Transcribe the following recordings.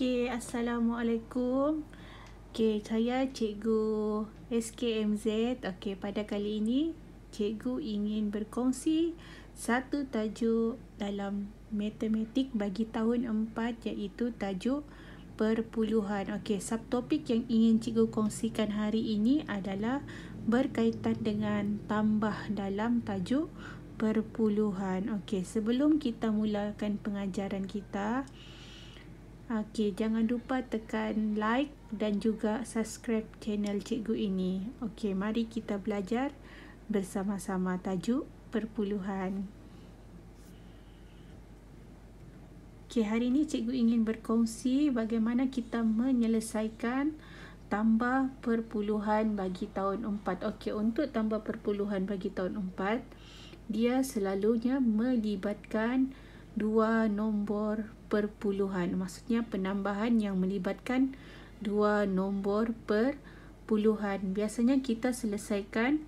Okay, Assalamualaikum. Okay, saya Cikgu SKMZ. Okay, pada kali ini, Cikgu ingin berkongsi satu tajuk dalam matematik bagi tahun 4 iaitu tajuk perpuluhan. Okay, subtopik yang ingin Cikgu kongsikan hari ini adalah berkaitan dengan tambah dalam tajuk perpuluhan. Okay, sebelum kita mulakan pengajaran kita, kita Okey, jangan lupa tekan like dan juga subscribe channel cikgu ini. Okey, mari kita belajar bersama-sama tajuk perpuluhan. Okey, hari ini cikgu ingin berkongsi bagaimana kita menyelesaikan tambah perpuluhan bagi tahun 4. Okey, untuk tambah perpuluhan bagi tahun 4, dia selalunya melibatkan dua nombor perpuluhan. Maksudnya penambahan yang melibatkan dua nombor perpuluhan. Biasanya kita selesaikan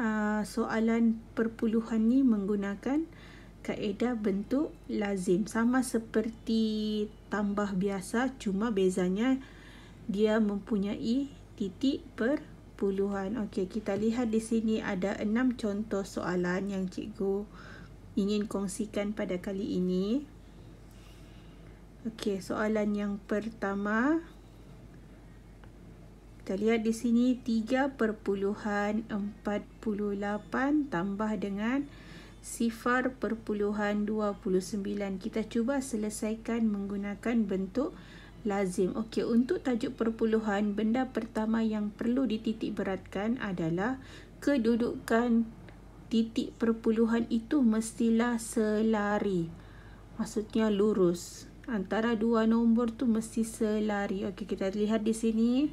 uh, soalan perpuluhan ni menggunakan kaedah bentuk lazim. Sama seperti tambah biasa cuma bezanya dia mempunyai titik perpuluhan. Okey, kita lihat di sini ada enam contoh soalan yang cikgu ingin kongsikan pada kali ini. Okey, soalan yang pertama. Kita lihat di sini 3.48 tambah dengan sifar perpuluhan 29. Kita cuba selesaikan menggunakan bentuk lazim. Okey, untuk tajuk perpuluhan, benda pertama yang perlu dititik beratkan adalah kedudukan titik perpuluhan itu mestilah selari. Maksudnya lurus. Antara dua nombor tu mesti selari. Okey, kita lihat di sini.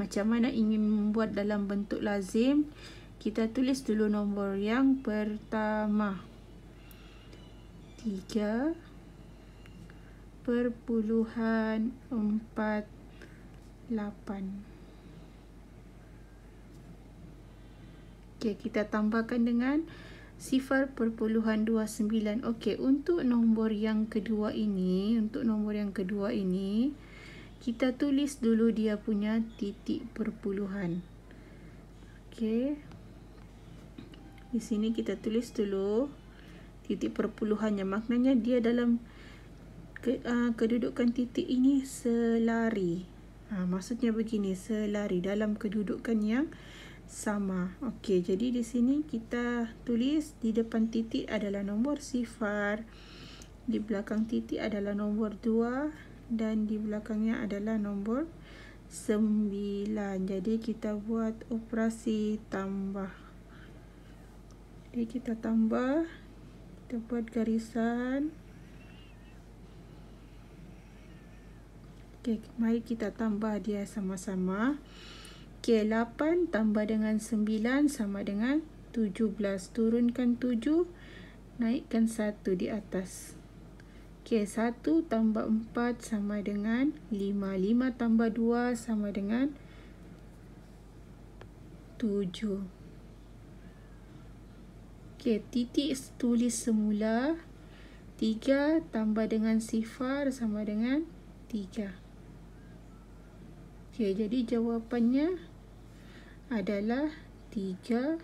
Macam mana ingin membuat dalam bentuk lazim. Kita tulis dulu nombor yang pertama. Tiga. Perpuluhan empat lapan. Okey, kita tambahkan dengan sifar perpuluhan 0.29. Okey, untuk nombor yang kedua ini, untuk nombor yang kedua ini, kita tulis dulu dia punya titik perpuluhan. Okey. Di sini kita tulis dulu titik perpuluhannya. Maknanya dia dalam ke, uh, kedudukan titik ini selari. Ha, maksudnya begini, selari dalam kedudukan yang sama. Okey, jadi di sini kita tulis di depan titik adalah nombor sifar, di belakang titik adalah nombor 2 dan di belakangnya adalah nombor 9. Jadi kita buat operasi tambah. Jadi kita tambah, kita buat garisan. Okey, mari kita tambah dia sama-sama. Okey, 8 tambah dengan 9 sama dengan 17. Turunkan 7, naikkan 1 di atas. Okey, 1 tambah 4 sama dengan 5. 5 tambah 2 sama dengan 7. Okey, titik tulis semula. 3 tambah dengan sifar sama dengan 3. Okey, jadi jawapannya 3 adalah 3.77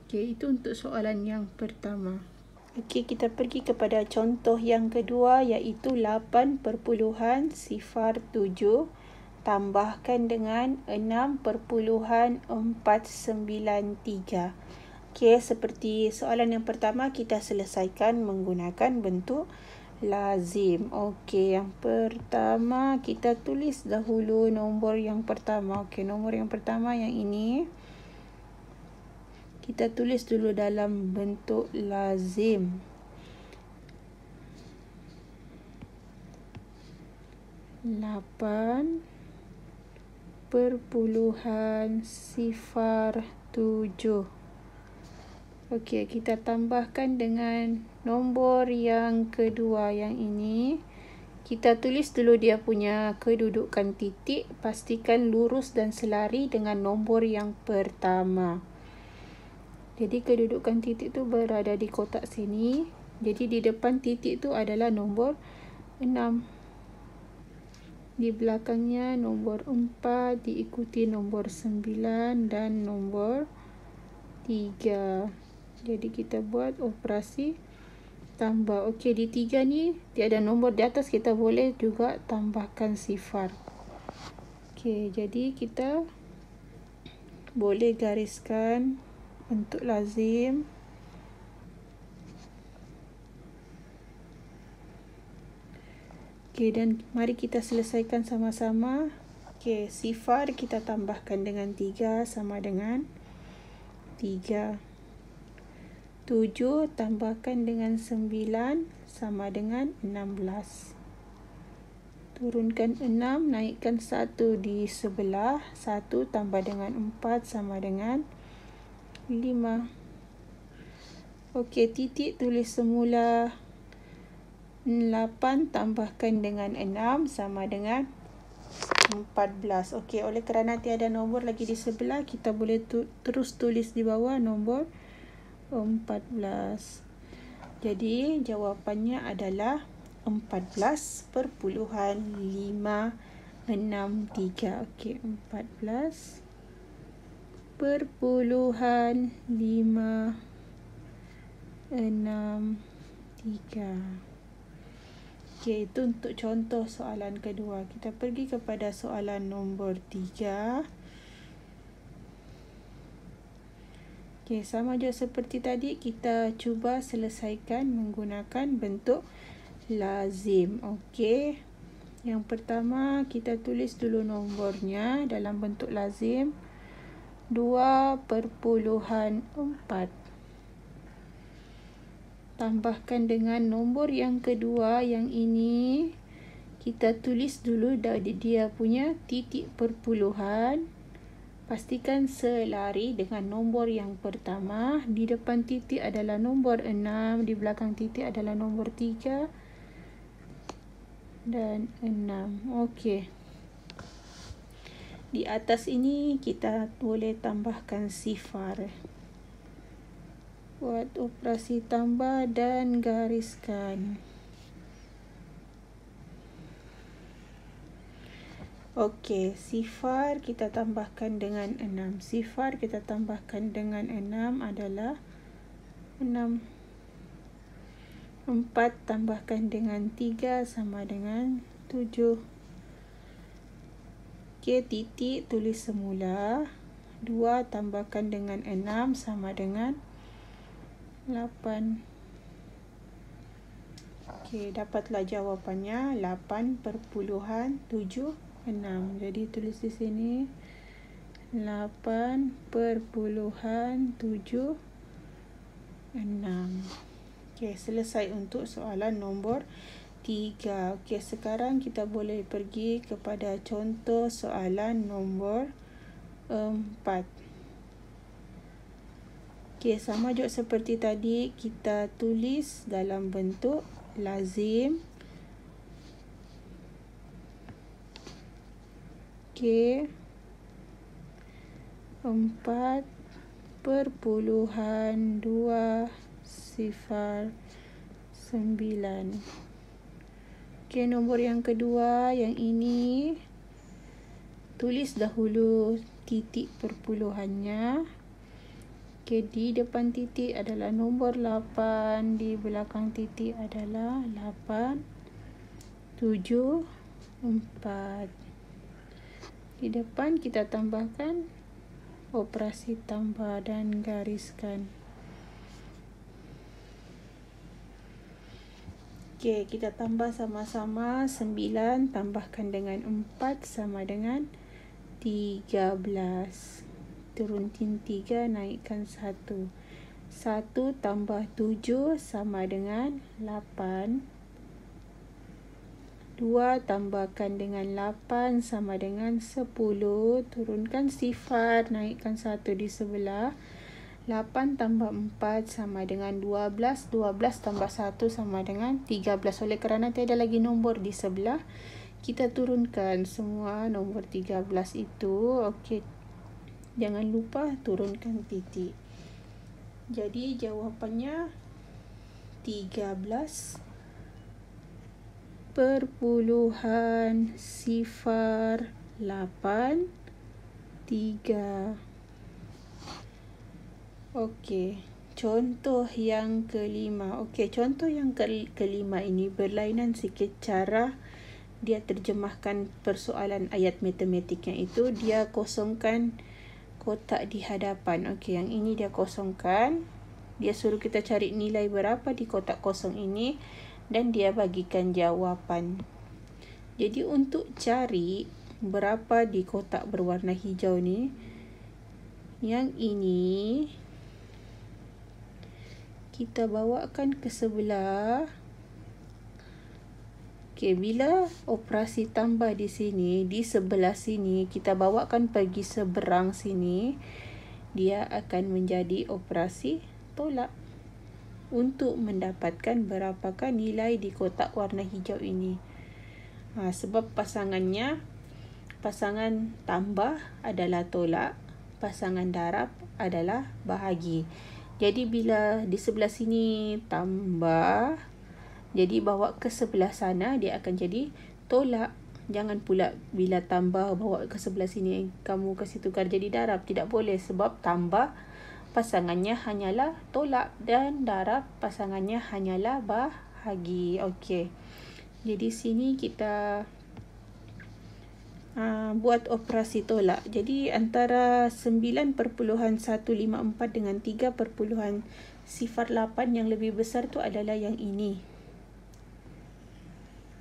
Okey, itu untuk soalan yang pertama Okey, kita pergi kepada contoh yang kedua iaitu 8.7 sifar 7 tambahkan dengan 6.493 Okey, seperti soalan yang pertama kita selesaikan menggunakan bentuk lazim. Okey, yang pertama kita tulis dahulu nombor yang pertama. Okey, nombor yang pertama yang ini kita tulis dulu dalam bentuk lazim. Lapan perpuluhan sifar tujuh. Okey, kita tambahkan dengan nombor yang kedua yang ini. Kita tulis dulu dia punya kedudukan titik. Pastikan lurus dan selari dengan nombor yang pertama. Jadi, kedudukan titik tu berada di kotak sini. Jadi, di depan titik tu adalah nombor 6. Di belakangnya nombor 4, diikuti nombor 9 dan nombor 3 jadi kita buat operasi tambah Okey di tiga ni dia ada nombor di atas kita boleh juga tambahkan sifar Okey jadi kita boleh gariskan untuk lazim Okey dan mari kita selesaikan sama-sama Okey sifar kita tambahkan dengan tiga sama dengan tiga 7 tambahkan dengan 9 sama dengan 16. Turunkan 6, naikkan 1 di sebelah. 1 tambah dengan 4 sama dengan 5. Okey, titik tulis semula 8 tambahkan dengan 6 sama dengan 14. Okey, oleh kerana tiada nombor lagi di sebelah, kita boleh tu terus tulis di bawah nombor 14. 14. Jadi jawapannya adalah 14 perpuluhan 563. Okey, 14 perpuluhan 563. Okey, itu untuk contoh soalan kedua. Kita pergi kepada soalan nombor 3. 3. Okey, sama juga seperti tadi kita cuba selesaikan menggunakan bentuk lazim. Okey. Yang pertama kita tulis dulu nombornya dalam bentuk lazim. 2/4 Tambahkan dengan nombor yang kedua yang ini kita tulis dulu dah dia punya titik perpuluhan Pastikan selari dengan nombor yang pertama. Di depan titik adalah nombor 6. Di belakang titik adalah nombor 3. Dan 6. Okey. Di atas ini kita boleh tambahkan sifar. Buat operasi tambah dan gariskan. Okey. Okey, sifar kita tambahkan dengan 6. Sifar kita tambahkan dengan 6 adalah 6. 4 tambahkan dengan 3 sama dengan 7. Okey, titik tulis semula. 2 tambahkan dengan 6 sama dengan 8. Okey, dapatlah jawapannya perpuluhan 8.7. Enam. jadi tulis di sini Lapan perpuluhan tujuh enam. Okay, selesai untuk soalan nombor tiga. Okay, sekarang kita boleh pergi kepada contoh soalan nombor empat. Okay, sama juga seperti tadi kita tulis dalam bentuk lazim Empat perpuluhan dua sifar sembilan. Okey, nombor yang kedua, yang ini tulis dahulu titik perpuluhannya. Okey, di depan titik adalah nombor lapan di belakang titik adalah lapan tujuh empat di depan kita tambahkan operasi tambah dan gariskan ok kita tambah sama-sama 9 tambahkan dengan 4 sama dengan 13 turunkan 3 naikkan 1 1 tambah 7 sama dengan 8 8 2 tambahkan dengan 8 sama dengan 10. Turunkan sifar, naikkan 1 di sebelah. 8 tambah 4 sama dengan 12. 12 tambah 1 sama dengan 13. Oleh kerana tiada lagi nombor di sebelah, kita turunkan semua nombor 13 itu. Okey, jangan lupa turunkan titik. Jadi jawapannya 13 13 perpuluhan sifar lapan tiga. okey contoh yang kelima okey contoh yang ke- kelima ini berlainan sikit cara dia terjemahkan persoalan ayat matematiknya itu dia kosongkan kotak di hadapan okey yang ini dia kosongkan dia suruh kita cari nilai berapa di kotak kosong ini dan dia bagikan jawapan. Jadi untuk cari berapa di kotak berwarna hijau ni, yang ini kita bawakan ke sebelah. Okey, bila operasi tambah di sini, di sebelah sini, kita bawakan pergi seberang sini, dia akan menjadi operasi tolak untuk mendapatkan berapakah nilai di kotak warna hijau ini. Ha, sebab pasangannya, pasangan tambah adalah tolak, pasangan darab adalah bahagi. Jadi bila di sebelah sini tambah, jadi bawa ke sebelah sana dia akan jadi tolak. Jangan pula bila tambah bawa ke sebelah sini kamu kasih tukar jadi darab. Tidak boleh sebab tambah pasangannya hanyalah tolak dan darab pasangannya hanyalah bahagi. Okey. Jadi sini kita Uh, buat operasi tolak jadi antara 9.154 dengan 3.08 yang lebih besar tu adalah yang ini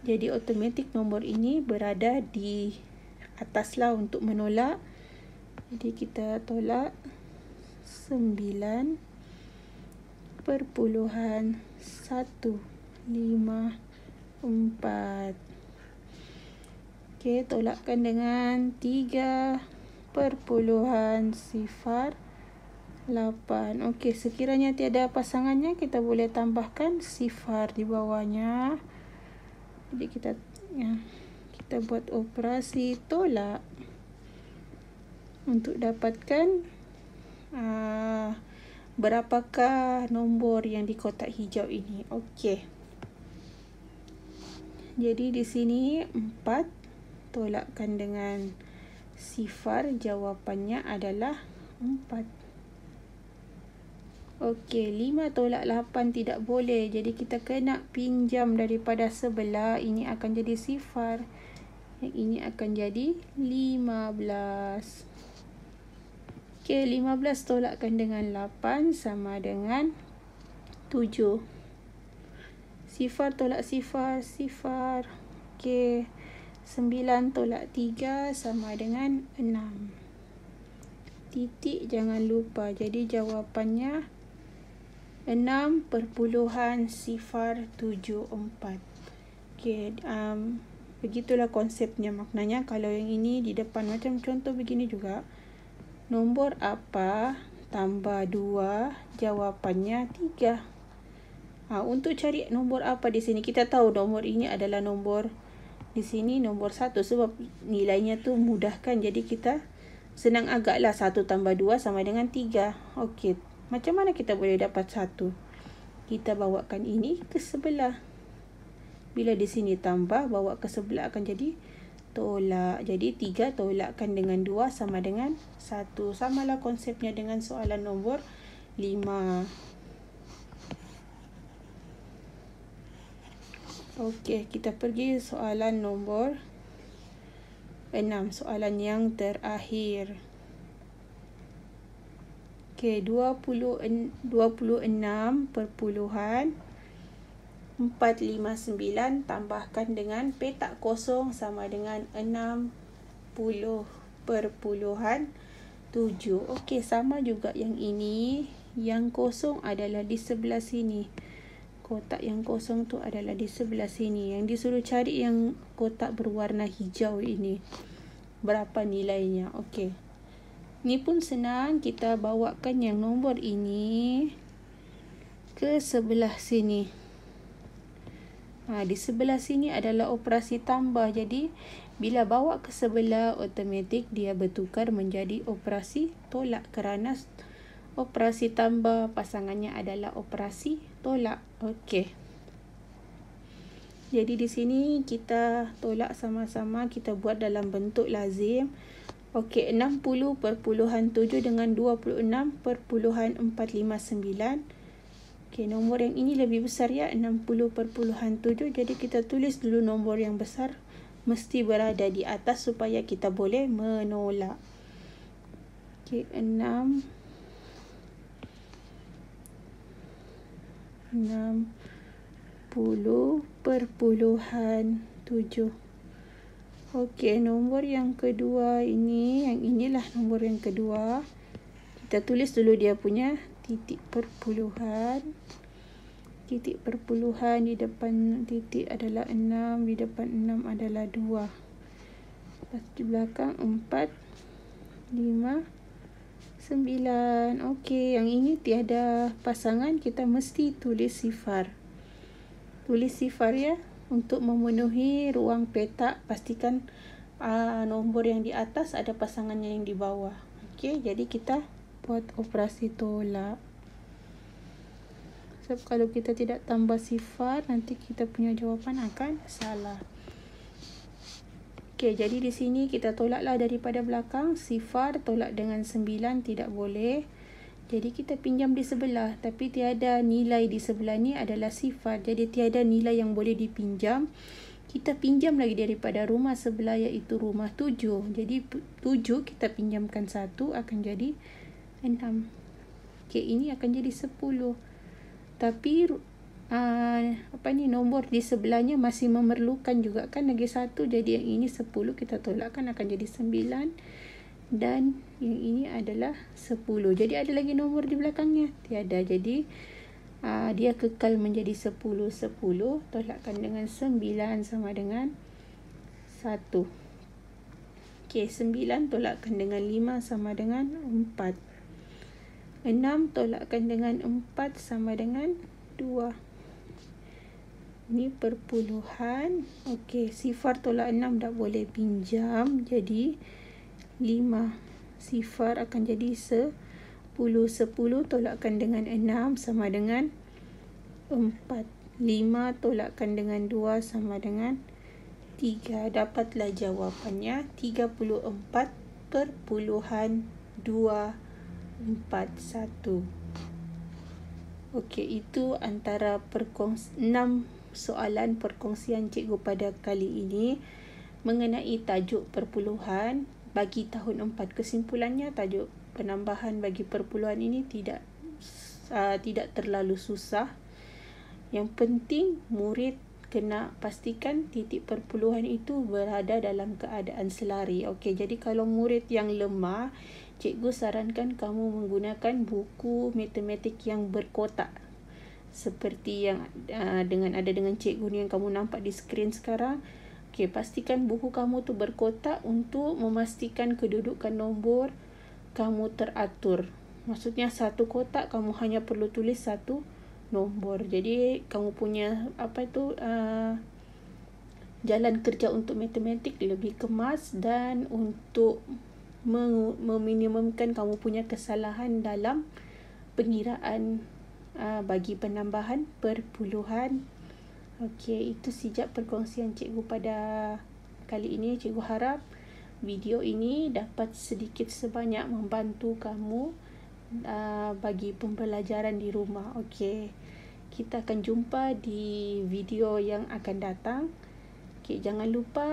jadi automatic nombor ini berada di ataslah untuk menolak jadi kita tolak Okey, tolakkan dengan 3 perpuluhan sifar 8. Okey, sekiranya tiada pasangannya, kita boleh tambahkan sifar di bawahnya. Jadi, kita ya, kita buat operasi tolak untuk dapatkan uh, berapakah nombor yang di kotak hijau ini okey jadi di sini 4 tolakkan dengan sifar jawapannya adalah 4 okey 5 tolak 8 tidak boleh jadi kita kena pinjam daripada sebelah ini akan jadi sifar yang ini akan jadi 15 okey Okey, 15 tolakkan dengan 8 sama dengan 7. Sifar tolak sifar, sifar. Okey, 9 tolak 3 sama dengan 6. Titik jangan lupa. Jadi jawapannya 6 perpuluhan sifar 7 4. Okey, um, begitulah konsepnya maknanya. Kalau yang ini di depan macam contoh begini juga. Okey. Nombor apa tambah 2 jawapannya 3. Ha, untuk cari nombor apa di sini kita tahu nombor ini adalah nombor di sini nombor 1 sebab nilainya tu mudahkan jadi kita senang agaklah 1 tambah 2 sama dengan 3. Okey. Macam mana kita boleh dapat 1? Kita bawakan ini ke sebelah. Bila di sini tambah bawa ke sebelah akan jadi tolak. Jadi 3 tolakkan dengan 2 sama dengan 1. lah konsepnya dengan soalan nombor 5. Okey, kita pergi soalan nombor 6. Soalan yang terakhir. Okey, 26 perpuluhan 459 tambahkan dengan petak kosong sama dengan 60 perpuluhan 7. Okey, sama juga yang ini. Yang kosong adalah di sebelah sini. Kotak yang kosong tu adalah di sebelah sini. Yang disuruh cari yang kotak berwarna hijau ini. Berapa nilainya? Okey. Ni pun senang. Kita bawakan yang nombor ini ke sebelah sini. Ha, di sebelah sini adalah operasi tambah. Jadi, bila bawa ke sebelah, otomatik dia bertukar menjadi operasi tolak kerana operasi tambah pasangannya adalah operasi tolak. Okey. Jadi, di sini kita tolak sama-sama. Kita buat dalam bentuk lazim. Okey, perpuluhan 60.7 dengan perpuluhan 26.459. Okey, nombor yang ini lebih besar ya, 60.7. Jadi kita tulis dulu nombor yang besar mesti berada di atas supaya kita boleh menolak. Okey, 6 60.7. Okey, nombor yang kedua ini, yang inilah nombor yang kedua. Kita tulis dulu dia punya titik perpuluhan titik perpuluhan di depan titik adalah 6 di depan 6 adalah 2 lepas di belakang 4 5 sembilan. Okey, yang ini tiada pasangan kita mesti tulis sifar tulis sifar ya untuk memenuhi ruang petak pastikan uh, nombor yang di atas ada pasangannya yang di bawah Okey, jadi kita buat operasi tolak sebab kalau kita tidak tambah sifat nanti kita punya jawapan akan salah Okay, jadi di sini kita tolaklah daripada belakang sifar tolak dengan 9 tidak boleh. Jadi kita pinjam di sebelah tapi tiada nilai di sebelah ni adalah sifar. Jadi tiada nilai yang boleh dipinjam. Kita pinjam lagi daripada rumah sebelah iaitu rumah 7. Jadi 7 kita pinjamkan 1 akan jadi 6 Okay, ini akan jadi 10 Tapi uh, Apa ni, nombor di sebelahnya Masih memerlukan juga kan Lagi 1, jadi yang ini 10 Kita tolakkan, akan jadi 9 Dan yang ini adalah 10, jadi ada lagi nombor di belakangnya Tiada, jadi uh, Dia kekal menjadi 10 10, tolakkan dengan 9 Sama dengan 1 Okay, 9 tolakkan dengan 5 sama dengan 4. Enam tolakkan dengan empat sama dengan dua. Ini perpuluhan. Okey, sifar tolak enam dah boleh pinjam. Jadi, lima sifar akan jadi sepuluh sepuluh tolakkan dengan enam sama dengan empat. Lima tolakkan dengan dua sama dengan tiga. Dapatlah jawapannya tiga puluh empat perpuluhan dua empat satu. Okey, itu antara perkongs enam soalan perkongsian cikgu pada kali ini mengenai tajuk perpuluhan bagi tahun empat. Kesimpulannya, tajuk penambahan bagi perpuluhan ini tidak uh, tidak terlalu susah. Yang penting murid kena pastikan titik perpuluhan itu berada dalam keadaan selari. Okey, jadi kalau murid yang lemah, cikgu sarankan kamu menggunakan buku matematik yang berkotak. Seperti yang uh, dengan ada dengan cikgu ni yang kamu nampak di skrin sekarang. Okey, pastikan buku kamu tu berkotak untuk memastikan kedudukan nombor kamu teratur. Maksudnya satu kotak kamu hanya perlu tulis satu nombor. Jadi kamu punya apa itu uh, jalan kerja untuk matematik lebih kemas dan untuk mem- meminimumkan kamu punya kesalahan dalam pengiraan uh, bagi penambahan perpuluhan. Okey, itu sejak perkongsian cikgu pada kali ini. Cikgu harap video ini dapat sedikit sebanyak membantu kamu Uh, bagi pembelajaran di rumah. Okey. Kita akan jumpa di video yang akan datang. Okey, jangan lupa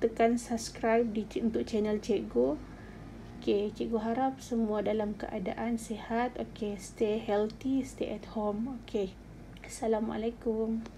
tekan subscribe di untuk channel cikgu. Okey, cikgu harap semua dalam keadaan sihat. Okey, stay healthy, stay at home. Okey. Assalamualaikum.